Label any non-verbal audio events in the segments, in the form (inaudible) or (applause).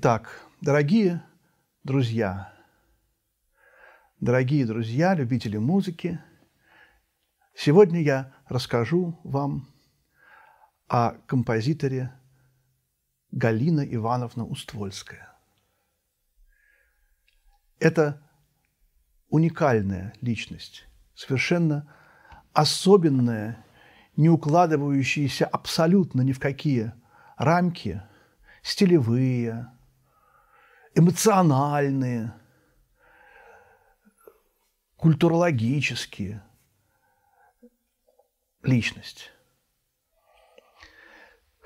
Итак, дорогие друзья, дорогие друзья, любители музыки, сегодня я расскажу вам о композиторе Галина Ивановна Уствольская. Это уникальная личность, совершенно особенная, не укладывающаяся абсолютно ни в какие рамки стилевые, эмоциональные, культурологические личность.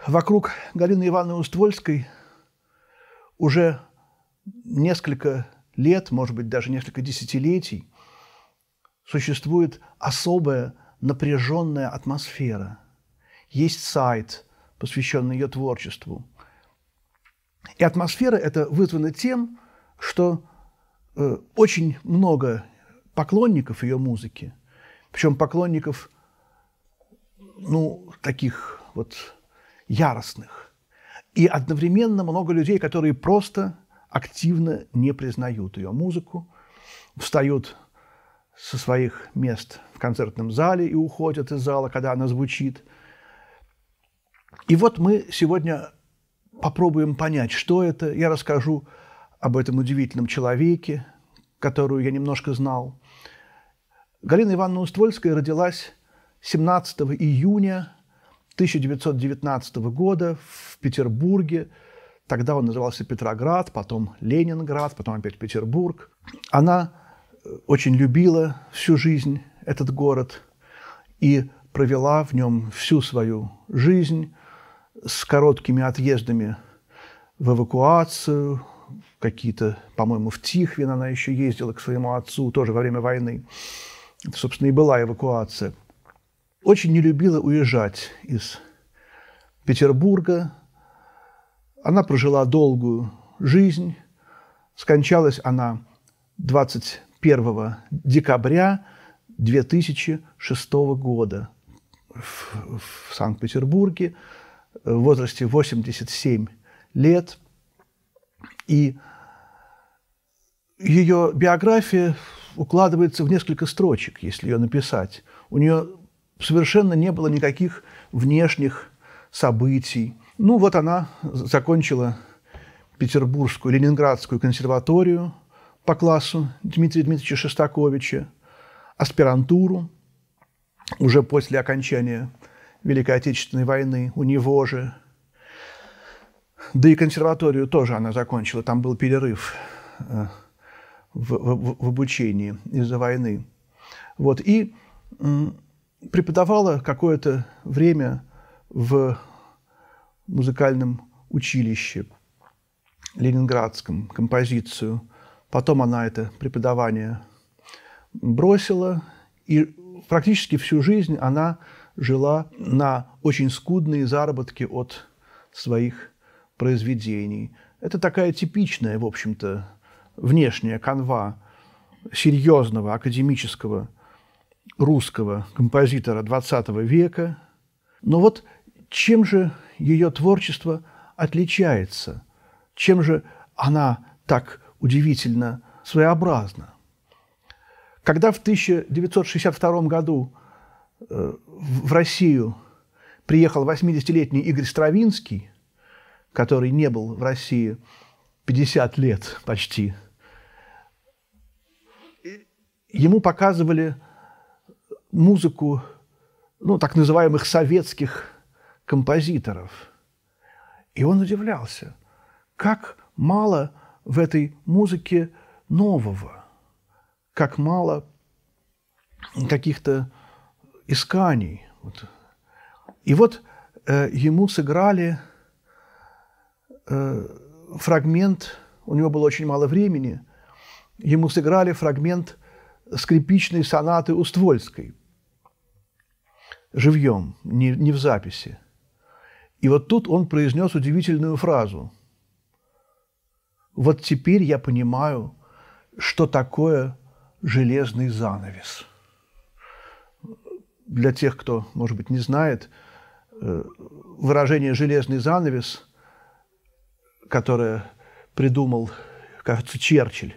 Вокруг Галины Ивановны Уствольской уже несколько лет, может быть, даже несколько десятилетий существует особая напряженная атмосфера. Есть сайт, посвященный ее творчеству – и атмосфера это вызвана тем, что э, очень много поклонников ее музыки, причем поклонников, ну, таких вот яростных, и одновременно много людей, которые просто активно не признают ее музыку, встают со своих мест в концертном зале и уходят из зала, когда она звучит. И вот мы сегодня попробуем понять, что это. Я расскажу об этом удивительном человеке, которую я немножко знал. Галина Ивановна Уствольская родилась 17 июня 1919 года в Петербурге. Тогда он назывался Петроград, потом Ленинград, потом опять Петербург. Она э, очень любила всю жизнь этот город и провела в нем всю свою жизнь, с короткими отъездами в эвакуацию, какие-то, по-моему, в Тихвин она еще ездила к своему отцу, тоже во время войны. Это, собственно, и была эвакуация. Очень не любила уезжать из Петербурга. Она прожила долгую жизнь. Скончалась она 21 декабря 2006 года в, в Санкт-Петербурге. Э, в возрасте 87 лет. И ее биография укладывается в несколько строчек, если ее написать. У нее совершенно не было никаких внешних событий. Ну вот она закончила Петербургскую, Ленинградскую консерваторию по классу Дмитрия Дмитриевича Шостаковича, аспирантуру уже после окончания Великой Отечественной войны, у него же. Да и консерваторию тоже она закончила, там был перерыв э, в, в, в обучении из-за войны. Вот, и преподавала какое-то время в музыкальном училище ленинградском композицию. Потом она это преподавание бросила, и практически всю жизнь она жила на очень скудные заработки от своих произведений. Это такая типичная, в общем-то, внешняя канва серьезного академического русского композитора XX века. Но вот чем же ее творчество отличается? Чем же она так удивительно своеобразна? Когда в 1962 году в Россию приехал 80-летний Игорь Стравинский, который не был в России 50 лет почти, ему показывали музыку ну, так называемых советских композиторов. И он удивлялся, как мало в этой музыке нового, как мало каких-то исканий. Вот. И вот э, ему сыграли э, фрагмент, у него было очень мало времени, ему сыграли фрагмент скрипичной сонаты Уствольской живьем, не, не в записи. И вот тут он произнес удивительную фразу. Вот теперь я понимаю, что такое железный занавес для тех, кто, может быть, не знает, э, выражение «железный занавес», которое придумал, кажется, Черчилль,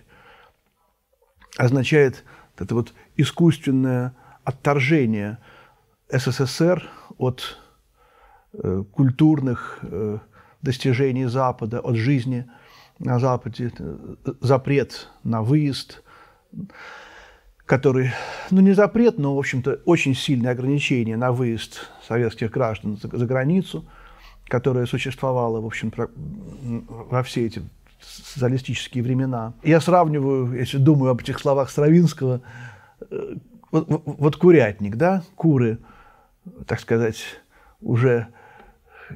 означает это вот искусственное отторжение СССР от э, культурных э, достижений Запада, от жизни на Западе, запрет на выезд – который, ну не запрет, но, в общем-то, очень сильное ограничение на выезд советских граждан за, за границу, которое существовало, в общем, про, во все эти социалистические времена. Я сравниваю, если думаю об этих словах Стравинского, э, вот, вот, вот курятник, да, куры, так сказать, уже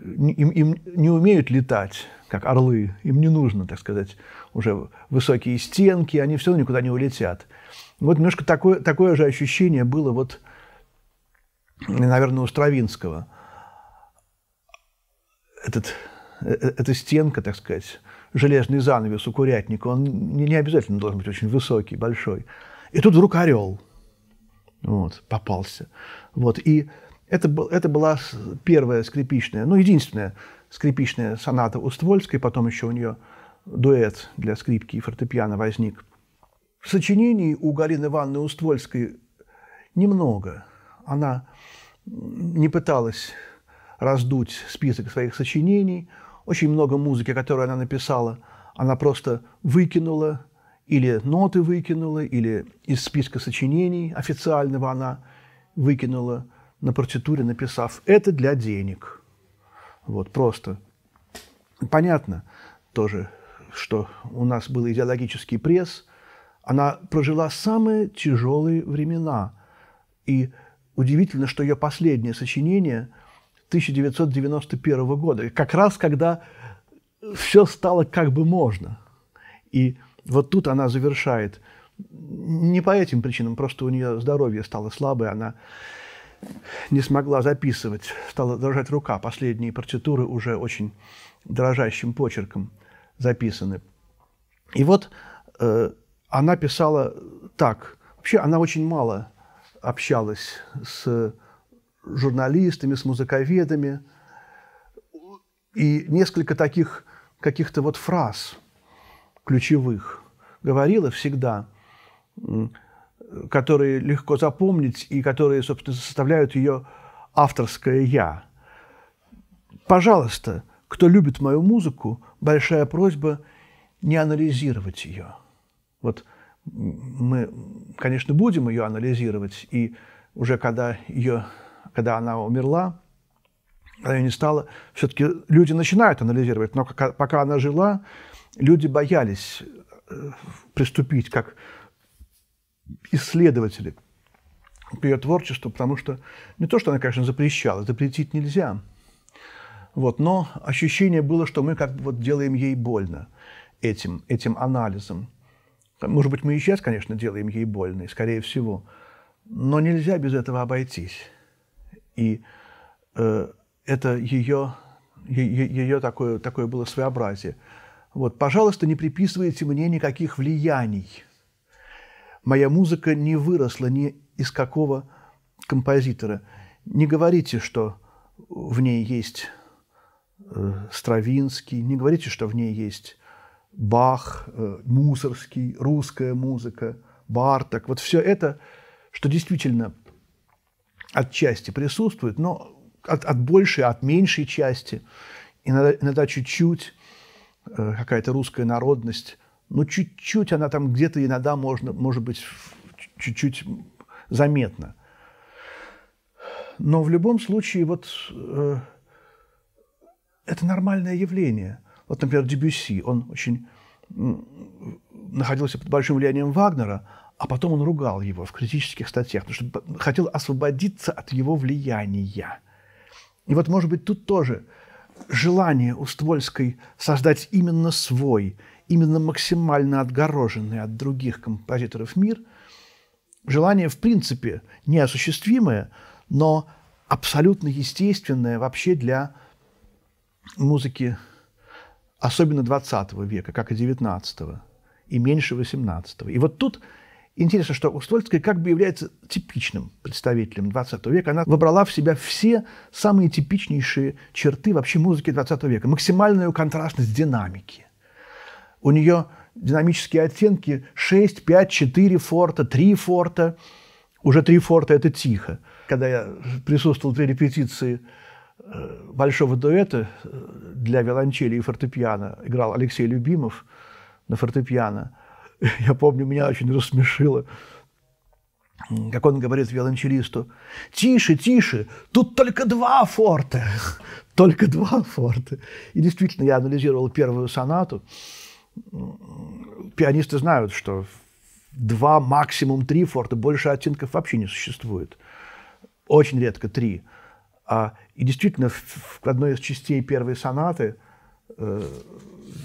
им, им не умеют летать, как орлы, им не нужно, так сказать, уже высокие стенки, они все никуда не улетят. Вот немножко такое, такое же ощущение было вот, наверное, у Стравинского. Этот, э, э, эта стенка, так сказать, железный занавес у курятника, он не, не обязательно должен быть очень высокий, большой. И тут вдруг орел вот, попался. Вот, и это, был, это была первая скрипичная, ну, единственная скрипичная соната у Ствольской, потом еще у нее дуэт для скрипки и фортепиано возник. В сочинении у Галины Ивановны Уствольской немного. Она не пыталась раздуть список своих сочинений. Очень много музыки, которую она написала, она просто выкинула, или ноты выкинула, или из списка сочинений официального она выкинула на партитуре, написав «это для денег». Вот, просто. Понятно тоже, что у нас был идеологический пресс, она прожила самые тяжелые времена. И удивительно, что ее последнее сочинение 1991 года, как раз когда все стало как бы можно. И вот тут она завершает. Не по этим причинам, просто у нее здоровье стало слабое, она не смогла записывать, стала дрожать рука. Последние партитуры уже очень дрожащим почерком записаны. И вот э, она писала так. Вообще она очень мало общалась с журналистами, с музыковедами. И несколько таких каких-то вот фраз ключевых говорила всегда, которые легко запомнить и которые, собственно, составляют ее авторское «я». Пожалуйста, кто любит мою музыку, большая просьба не анализировать ее – вот мы, конечно, будем ее анализировать, и уже когда, ее, когда она умерла, когда ее не стало, все-таки люди начинают анализировать, но пока она жила, люди боялись э, приступить как исследователи к ее творчеству, потому что не то, что она, конечно, запрещала, запретить нельзя, вот, но ощущение было, что мы как бы вот делаем ей больно этим, этим анализом. Может быть, мы и сейчас, конечно, делаем ей больно, и скорее всего. Но нельзя без этого обойтись. И э, это ее, ее, ее такое, такое было своеобразие. Вот, пожалуйста, не приписывайте мне никаких влияний. Моя музыка не выросла ни из какого композитора. Не говорите, что в ней есть э, Стравинский, не говорите, что в ней есть Бах, э, Мусорский, русская музыка, Барток. Вот все это, что действительно отчасти присутствует, но от, от большей, от меньшей части, иногда, иногда чуть-чуть э, какая-то русская народность, но чуть-чуть она там где-то иногда можно, может быть, чуть-чуть заметна. Но в любом случае вот э, это нормальное явление – вот, например, Дебюсси, он очень находился под большим влиянием Вагнера, а потом он ругал его в критических статьях, потому что хотел освободиться от его влияния. И вот, может быть, тут тоже желание у Ствольской создать именно свой, именно максимально отгороженный от других композиторов мир, желание, в принципе, неосуществимое, но абсолютно естественное вообще для музыки особенно 20 века, как и 19 и меньше 18 И вот тут интересно, что Устольская как бы является типичным представителем 20 века. Она вобрала в себя все самые типичнейшие черты вообще музыки 20 века. Максимальную контрастность динамики. У нее динамические оттенки 6, 5, 4 форта, 3 форта. Уже 3 форта – это тихо. Когда я присутствовал при репетиции большого дуэта э, для виолончели и фортепиано играл Алексей Любимов на фортепиано. (laughs) Я помню, меня очень рассмешило, как он говорит виолончелисту, «Тише, тише, тут только два форта!» (laughs) Только два форта. И действительно, я анализировал первую сонату. Пианисты знают, что два, максимум три форта, больше оттенков вообще не существует. Очень редко три. А и действительно, в одной из частей первой сонаты э,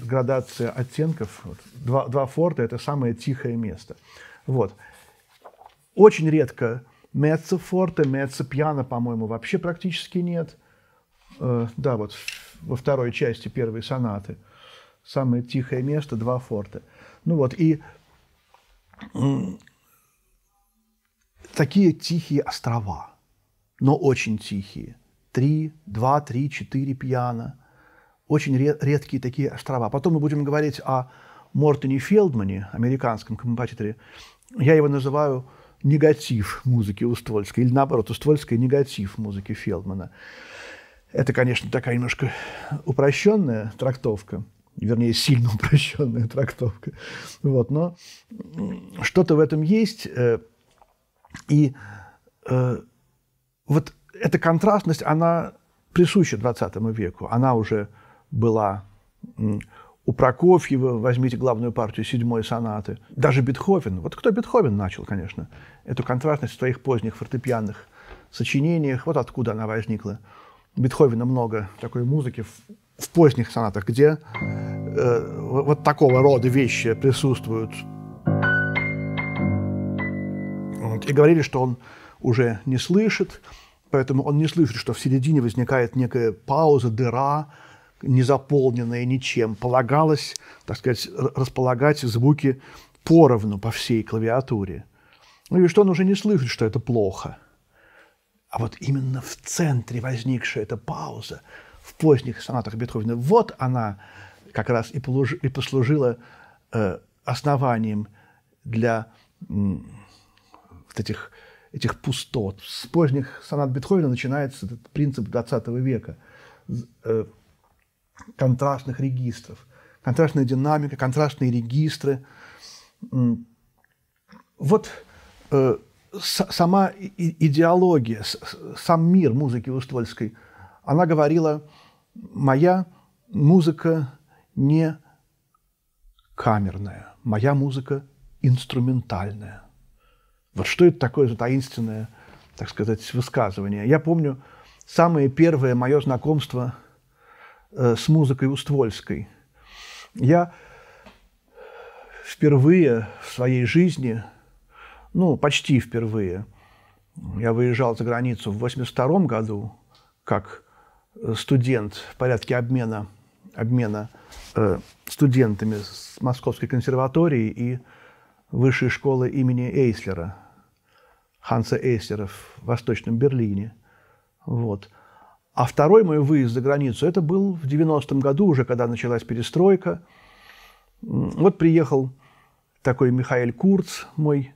градация оттенков, вот, два, два форта – это самое тихое место. Вот. Очень редко меццо форте, меццо пьяно, по-моему, вообще практически нет. Э, да, вот во второй части первой сонаты. Самое тихое место – два форта. Ну вот, и такие тихие острова, но очень тихие – три два три четыре пьяна. Очень редкие такие острова. Потом мы будем говорить о Мортоне Фелдмане, американском композиторе. Я его называю негатив музыки Уствольской, или наоборот, Уствольская негатив музыки Фелдмана. Это, конечно, такая немножко упрощенная трактовка, вернее, сильно (laughs) упрощенная трактовка. Вот, но что-то в этом есть. Э, и э, вот эта контрастность, она присуща 20 веку. Она уже была у Прокофьева, возьмите главную партию седьмой сонаты, даже Бетховен. Вот кто Бетховен начал, конечно, эту контрастность в своих поздних фортепианных сочинениях, вот откуда она возникла. Бетховена много такой музыки в, в поздних сонатах, где э, вот такого рода вещи присутствуют. Вот, и говорили, что он уже не слышит, поэтому он не слышит, что в середине возникает некая пауза, дыра, незаполненная ничем. Полагалось, так сказать, располагать звуки поровну по всей клавиатуре. Ну и что он уже не слышит, что это плохо. А вот именно в центре возникшая эта пауза в поздних сонатах Бетховена, вот она как раз и, полуж... и послужила э, основанием для э, вот этих этих пустот. С поздних сонат Бетховена начинается этот принцип XX века э, контрастных регистров. Контрастная динамика, контрастные регистры. Вот э, с, сама и, идеология, с, сам мир музыки Устольской, она говорила, моя музыка не камерная, моя музыка инструментальная. Вот что это такое за таинственное, так сказать, высказывание? Я помню самое первое мое знакомство э, с музыкой Уствольской. Я впервые в своей жизни, ну, почти впервые, я выезжал за границу в 82 году как э, студент в порядке обмена, обмена э, студентами с Московской консерватории и Высшей школы имени Эйслера Ханса Эйстера в Восточном Берлине. Вот. А второй мой выезд за границу, это был в 90-м году, уже когда началась перестройка. Вот приехал такой Михаил Курц, мой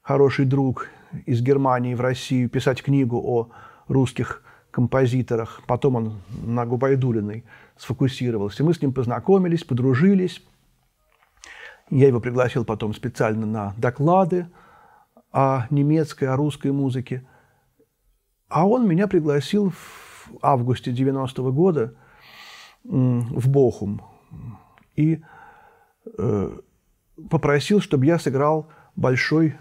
хороший друг из Германии в Россию, писать книгу о русских композиторах. Потом он на Губайдулиной сфокусировался. Мы с ним познакомились, подружились. Я его пригласил потом специально на доклады – о немецкой, о русской музыке. А он меня пригласил в августе 90 -го года в Бохум и э, попросил, чтобы я сыграл большой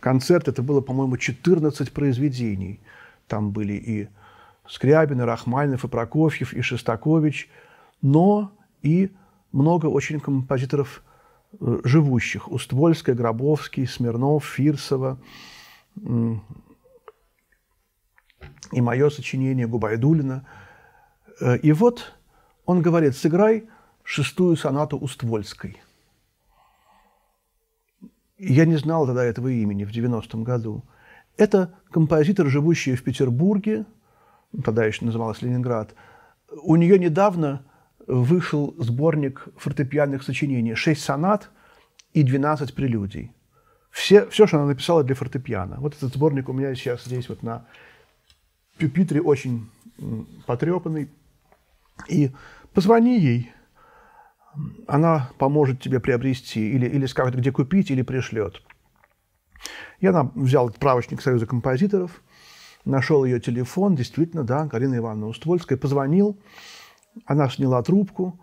концерт. Это было, по-моему, 14 произведений. Там были и Скрябин, и Рахмальинов, и Прокофьев, и Шестакович, но и много очень композиторов – живущих. Уствольская, Гробовский, Смирнов, Фирсова. И мое сочинение Губайдулина. Э, и вот он говорит, сыграй шестую сонату Уствольской. Я не знал тогда этого имени в 90-м году. Это композитор, живущий в Петербурге, тогда еще называлась Ленинград. У нее недавно вышел сборник фортепианных сочинений, шесть сонат и 12 прелюдий. Все, все, что она написала для фортепиано. Вот этот сборник у меня сейчас здесь вот на пюпитре, очень потрепанный. И позвони ей, она поможет тебе приобрести или, или скажет, где купить, или пришлет. Я нам взял справочник Союза композиторов, нашел ее телефон, действительно, да, Карина Ивановна Уствольская, позвонил, она сняла трубку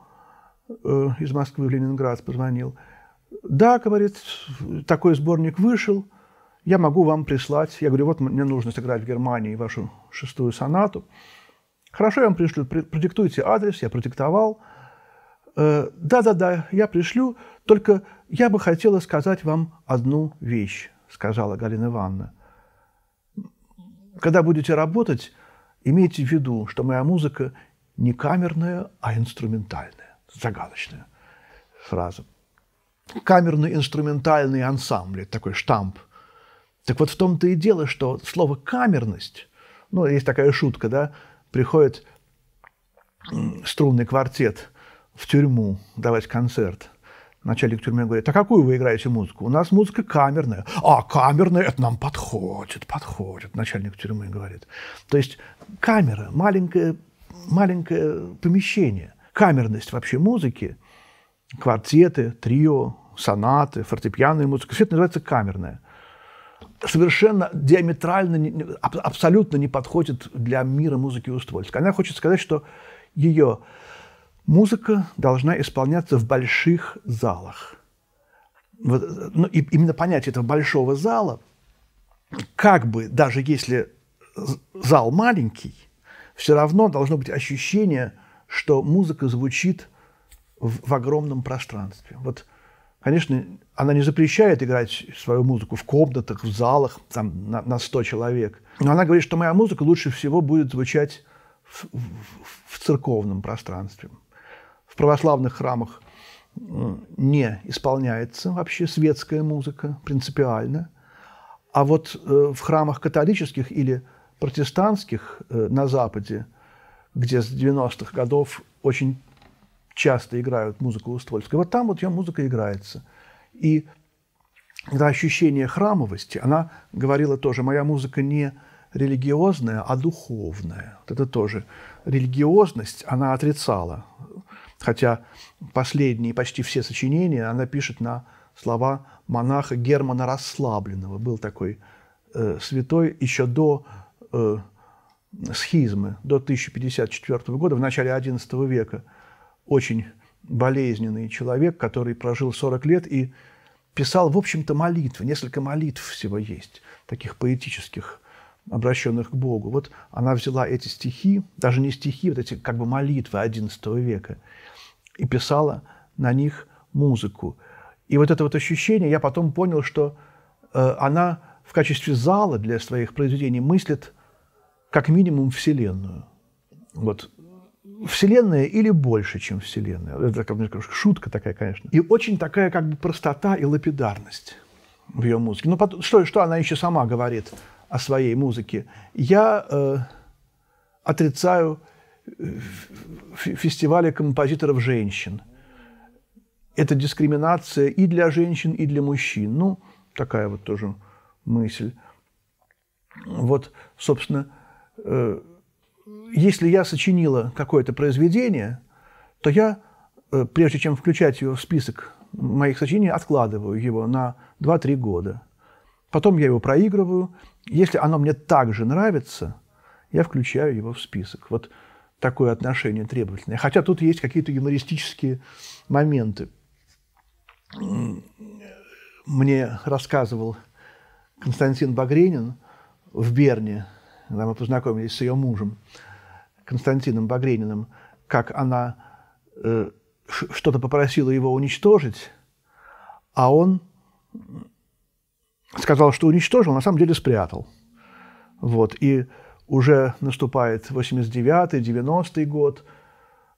э, из Москвы в Ленинград, позвонил. Да, говорит, такой сборник вышел, я могу вам прислать. Я говорю, вот мне нужно сыграть в Германии вашу шестую сонату. Хорошо, я вам пришлю, продиктуйте адрес, я продиктовал. «Э, да-да-да, э, я пришлю, только я бы хотела сказать вам одну вещь, сказала Галина Ивановна. Когда будете работать, имейте в виду, что моя музыка не камерная, а инструментальная. Загадочная фраза. Камерный инструментальный ансамбль, такой штамп. Так вот в том-то и дело, что слово «камерность», ну, есть такая шутка, да, приходит струнный квартет в тюрьму давать концерт – начальник тюрьмы говорит, а какую вы играете музыку? У нас музыка камерная. А, камерная, это нам подходит, подходит, начальник тюрьмы говорит. То есть камера, маленькая маленькое помещение. Камерность вообще музыки, квартеты, трио, сонаты, фортепианная музыка, все это называется камерная. Совершенно диаметрально, абсолютно не подходит для мира музыки Уствольска. Она хочет сказать, что ее музыка должна исполняться в больших залах. Вот, ну, и, именно понятие этого большого зала, как бы, даже если зал маленький – все равно должно быть ощущение, что музыка звучит в, в огромном пространстве. Вот, конечно, она не запрещает играть свою музыку в комнатах, в залах, там, на, на 100 человек. Но она говорит, что моя музыка лучше всего будет звучать в, в, в церковном пространстве. В православных храмах не исполняется вообще светская музыка принципиально. А вот э, в храмах католических или протестантских э, на Западе, где с 90-х годов очень часто играют музыку Уствольской, вот там вот ее музыка играется. И это ощущение храмовости, она говорила тоже, моя музыка не религиозная, а духовная. Вот это тоже религиозность она отрицала. Хотя последние, почти все сочинения она пишет на слова монаха Германа Расслабленного. Был такой э, святой еще до Э, схизмы до 1054 года, в начале XI века, очень болезненный человек, который прожил 40 лет и писал, в общем-то, молитвы. Несколько молитв всего есть, таких поэтических, обращенных к Богу. Вот она взяла эти стихи, даже не стихи, вот эти как бы молитвы XI века, и писала на них музыку. И вот это вот ощущение, я потом понял, что э, она в качестве зала для своих произведений мыслит – как минимум Вселенную. Вот Вселенная или больше, чем Вселенная. Это как шутка такая, конечно. И очень такая как бы простота и лапидарность в ее музыке. Ну, что, что она еще сама говорит о своей музыке? Я э, отрицаю э, фестивали композиторов женщин. Это дискриминация и для женщин, и для мужчин. Ну, такая вот тоже мысль. Вот, собственно, Э, если я сочинила какое-то произведение, то я, э, прежде чем включать его в список моих сочинений, откладываю его на 2-3 года. Потом я его проигрываю. Если оно мне также нравится, я включаю его в список. Вот такое отношение требовательное. Хотя тут есть какие-то юмористические моменты. Мне рассказывал Константин Багренин в Берне – когда мы познакомились с ее мужем, Константином Багрениным, как она э, что-то попросила его уничтожить, а он сказал, что уничтожил, на самом деле спрятал. Вот. И уже наступает 89-й, 90-й год,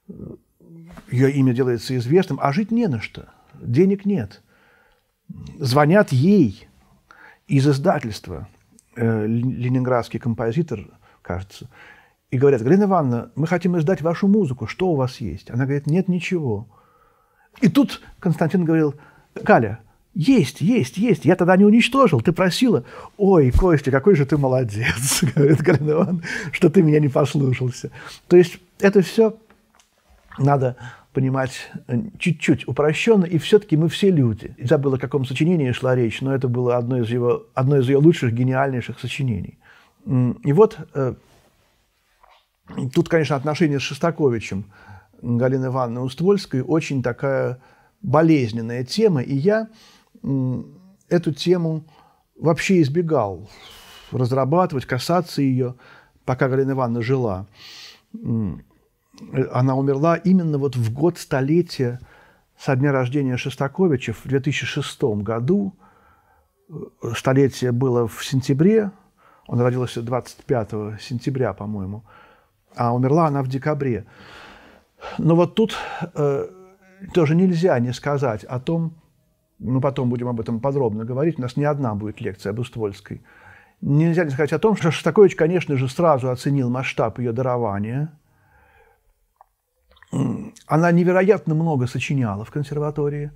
ее имя делается известным, а жить не на что, денег нет. Звонят ей из издательства – э, ленинградский композитор, кажется, и говорят, Галина Ивановна, мы хотим издать вашу музыку, что у вас есть? Она говорит, нет ничего. И тут Константин говорил, Галя, есть, есть, есть. Я тогда не уничтожил, ты просила. Ой, Костя, какой же ты молодец, (laughs) говорит Галина Ивановна, что ты меня не послушался. То есть это все надо понимать э, чуть-чуть упрощенно, и все-таки мы все люди. Я забыл, о каком сочинении шла речь, но это было одно из, его, одно из ее лучших, гениальнейших сочинений. И вот э, тут, конечно, отношение с Шостаковичем Галины Ивановны Уствольской очень такая болезненная тема, и я эту тему вообще избегал разрабатывать, касаться ее, пока Галина Ивановна жила она умерла именно вот в год столетия со дня рождения Шостаковича в 2006 году. Э, столетие было в сентябре. Он родился 25 сентября, по-моему. А умерла она в декабре. Но вот тут э, тоже нельзя не сказать о том, мы ну, потом будем об этом подробно говорить, у нас не одна будет лекция об Уствольской. Нельзя не сказать о том, что Шостакович, конечно же, сразу оценил масштаб ее дарования – она невероятно много сочиняла в консерватории,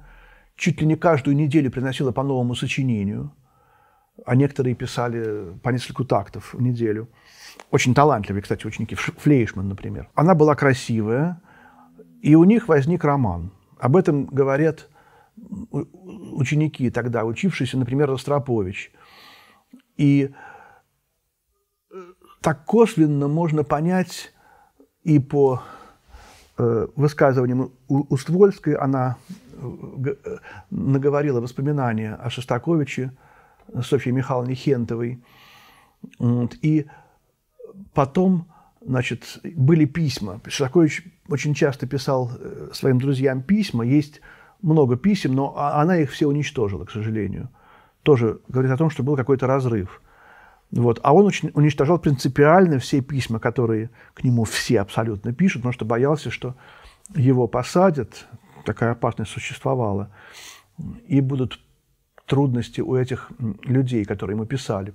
чуть ли не каждую неделю приносила по новому сочинению, а некоторые писали по нескольку тактов в неделю. Очень талантливые, кстати, ученики, Флейшман, например. Она была красивая, и у них возник роман. Об этом говорят ученики тогда, учившиеся, например, Ростропович. И э, так косвенно можно понять и по Э, высказыванием ну, Уствольской она э, э, наговорила воспоминания о Шостаковиче Софье Михайловне Хентовой. И потом значит, были письма. Шостакович очень часто писал своим друзьям письма. Есть много писем, но а, она их все уничтожила, к сожалению. Тоже говорит о том, что был какой-то разрыв – вот. А он очень уничтожал принципиально все письма, которые к нему все абсолютно пишут, потому что боялся, что его посадят, такая опасность существовала, и будут трудности у этих людей, которые ему писали.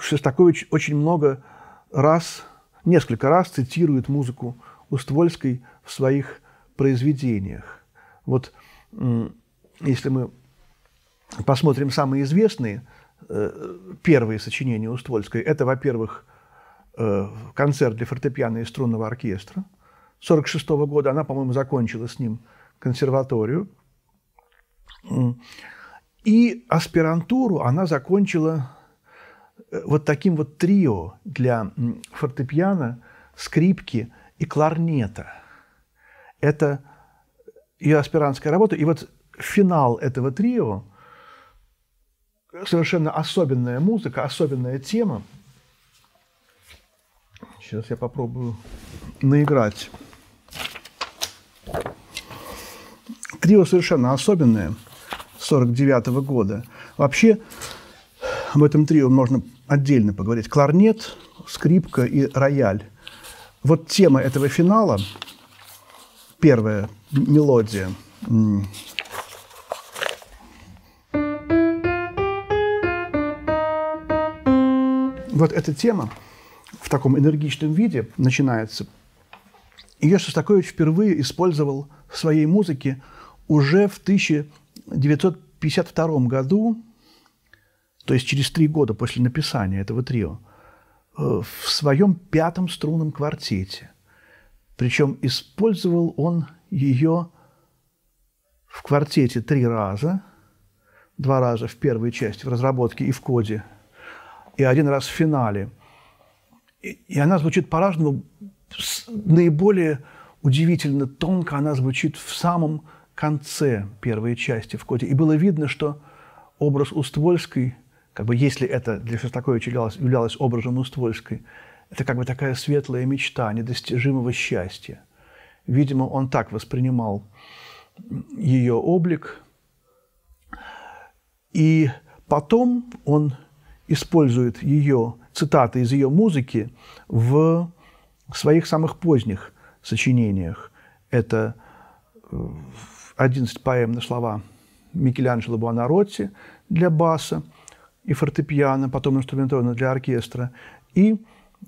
Шестакович очень много раз, несколько раз цитирует музыку Уствольской в своих произведениях. Вот если мы посмотрим самые известные – Э, первые сочинения Уствольской. Это, во-первых, э, концерт для фортепиано и струнного оркестра 1946 года. Она, по-моему, закончила с ним консерваторию. И аспирантуру она закончила э, вот таким вот трио для фортепиано, скрипки и кларнета. Это ее аспирантская работа. И вот финал этого трио совершенно особенная музыка, особенная тема. Сейчас я попробую наиграть. Трио совершенно особенное 49 -го года. Вообще об этом трио можно отдельно поговорить. Кларнет, скрипка и рояль. Вот тема этого финала, первая мелодия, вот эта тема в таком энергичном виде начинается. Ее Шостакович впервые использовал в своей музыке уже в 1952 году, то есть через три года после написания этого трио, э, в своем пятом струнном квартете. Причем использовал он ее в квартете три раза, два раза в первой части, в разработке и в коде – и один раз в финале. И, и она звучит по-разному. Наиболее удивительно тонко она звучит в самом конце первой части в коде. И было видно, что образ Уствольской, как бы если это для Шостаковича являлось, являлось образом Уствольской, это как бы такая светлая мечта недостижимого счастья. Видимо, он так воспринимал ее облик. И потом он использует ее цитаты из ее музыки в своих самых поздних сочинениях. Это 11 э, поэм на слова Микеланджело Буонаротти для баса и фортепиано, потом инструментовано для оркестра, и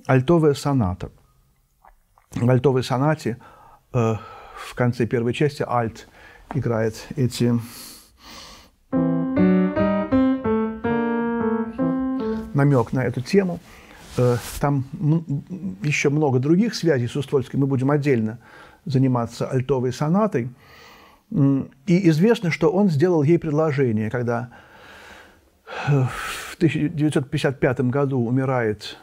альтовая соната. В альтовой сонате э, в конце первой части альт играет эти намек на эту тему. Э, там еще много других связей с Уствольским. Мы будем отдельно заниматься альтовой сонатой. И известно, что он сделал ей предложение, когда э, в 1955 году умирает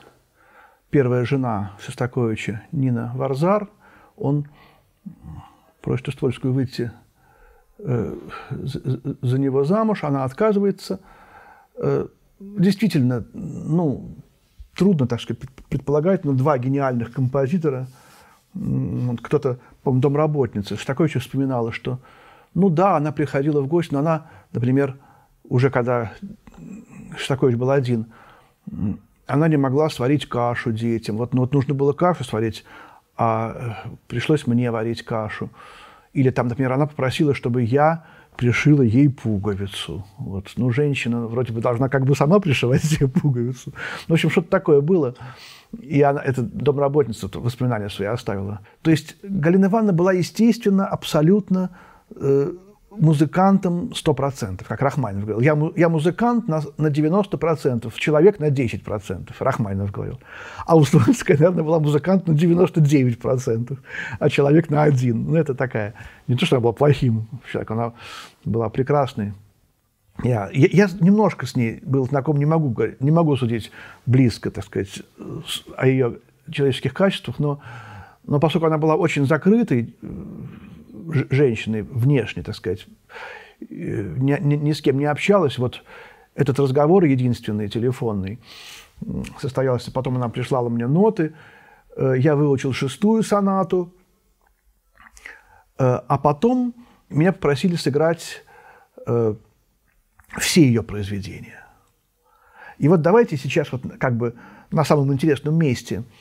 первая жена Шостаковича Нина Варзар. Он просит Уствольскую выйти э, за него замуж, она отказывается – действительно, ну, трудно, так сказать, предполагать, но два гениальных композитора, вот кто-то, по-моему, домработница, еще вспоминала, что, ну да, она приходила в гости, но она, например, уже когда Шостакович был один, она не могла сварить кашу детям. Вот, ну, вот нужно было кашу сварить, а э, пришлось мне варить кашу. Или там, например, она попросила, чтобы я пришила ей пуговицу. Вот. Ну, женщина вроде бы должна как бы сама пришивать себе (laughs) пуговицу. Ну, в общем, что-то такое было. И она, эта домработница воспоминания свои оставила. То есть Галина Ивановна была, естественно, абсолютно э, музыкантом 100%, как Рахманинов говорил. Я, я музыкант на, на 90%, человек на 10%, Рахманинов говорил. А Устунская, наверное, была музыкант на 99%, а человек на 1%. Ну, это такая... Не то, что она была плохим человеком, она была прекрасной. Я, я, я немножко с ней был знаком, не могу, не могу судить близко, так сказать, о ее человеческих качествах, но, но поскольку она была очень закрытой, э, женщины внешне, так сказать, ни, э, ни, ни с кем не общалась. Вот этот разговор единственный, телефонный, состоялся. Потом она прислала мне ноты. Э, я выучил шестую сонату. Э, а потом меня попросили сыграть все ее произведения. И вот давайте сейчас вот как бы на самом интересном месте –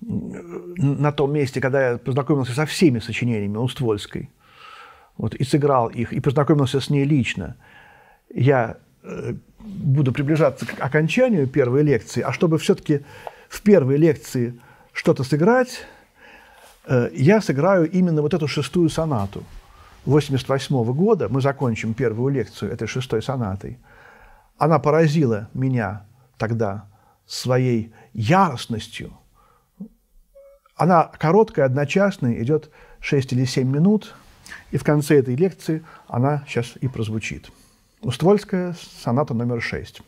на том месте, когда я познакомился со всеми сочинениями Уствольской, вот, и сыграл их, и познакомился с ней лично, я э, буду приближаться к окончанию первой лекции, а чтобы все-таки в первой лекции что-то сыграть, э, я сыграю именно вот эту шестую сонату. 1988 -го года мы закончим первую лекцию этой шестой сонатой. Она поразила меня тогда своей яростностью – она короткая, одночасная, идет 6 или 7 минут, и в конце этой лекции она сейчас и прозвучит. Уствольская соната номер 6.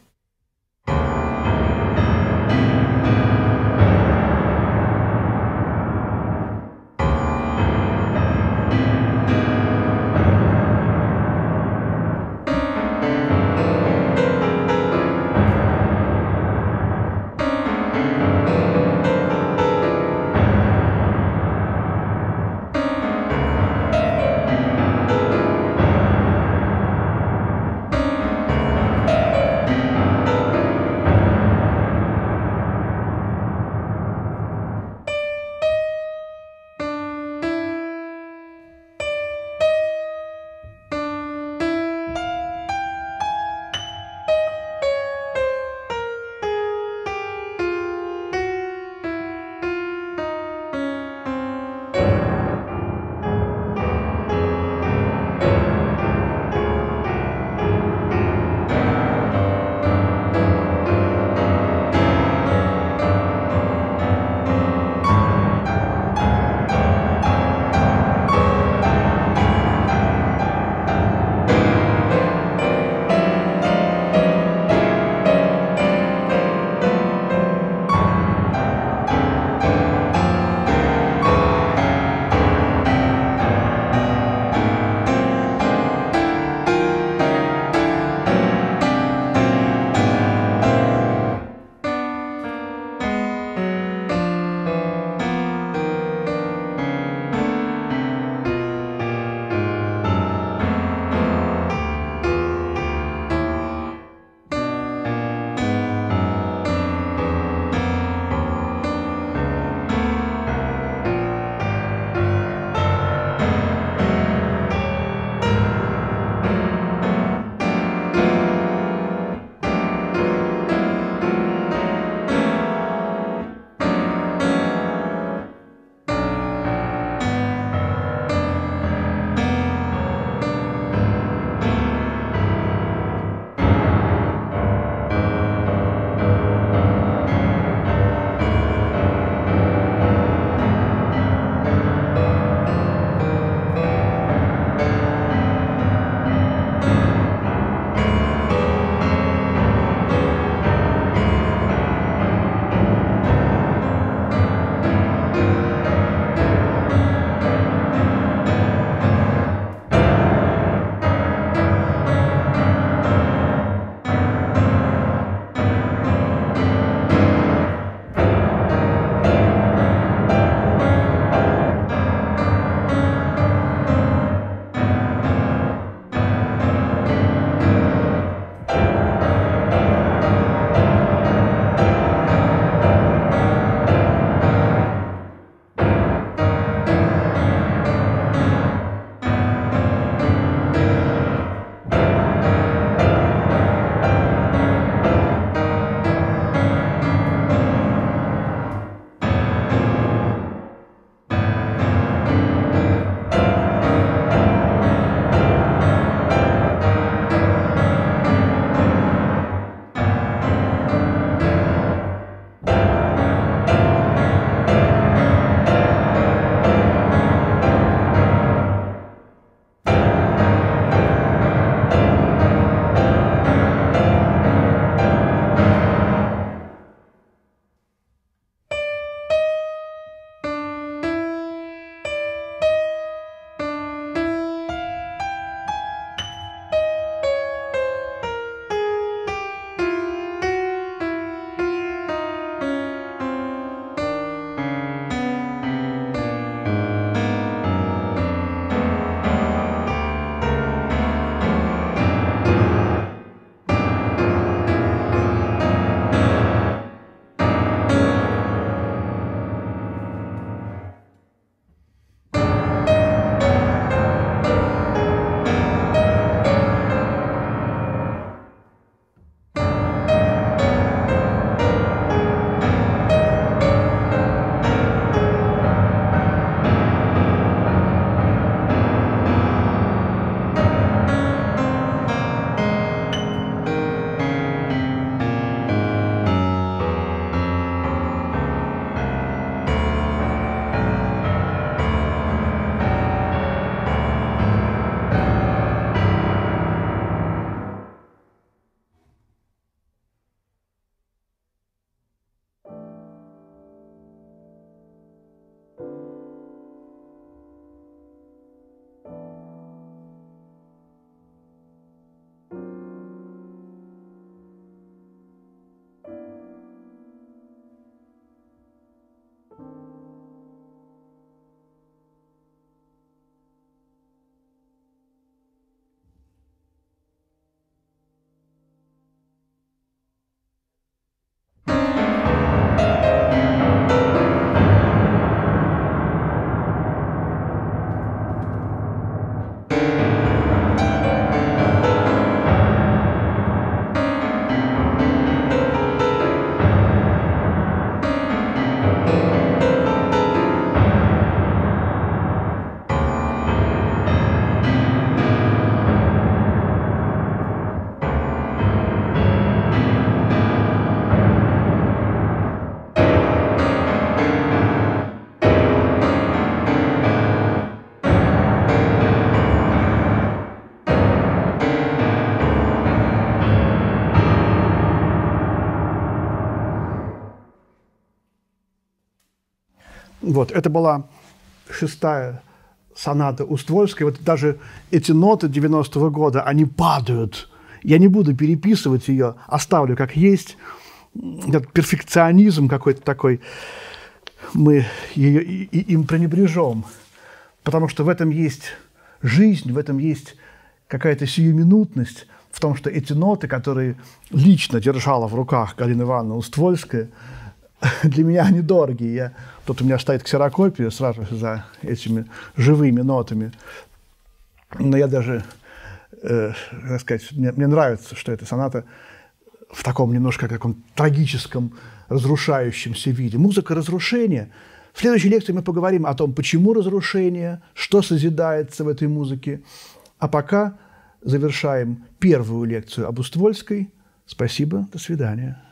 Вот, это была шестая соната Уствольской. Вот даже эти ноты 90-го года, они падают. Я не буду переписывать ее, оставлю как есть. Этот перфекционизм какой-то такой. Мы ее, и, и, им пренебрежем. Потому что в этом есть жизнь, в этом есть какая-то сиюминутность в том, что эти ноты, которые лично держала в руках Галина Ивановна Уствольская, (laughs) для меня они дорогие. Я, тут у меня стоит ксерокопия сразу за этими живыми нотами. Но я даже, э, так сказать, мне, мне нравится, что эта соната в таком немножко каком трагическом, разрушающемся виде. Музыка разрушения. В следующей лекции мы поговорим о том, почему разрушение, что созидается в этой музыке. А пока завершаем первую лекцию об Уствольской. Спасибо, до свидания.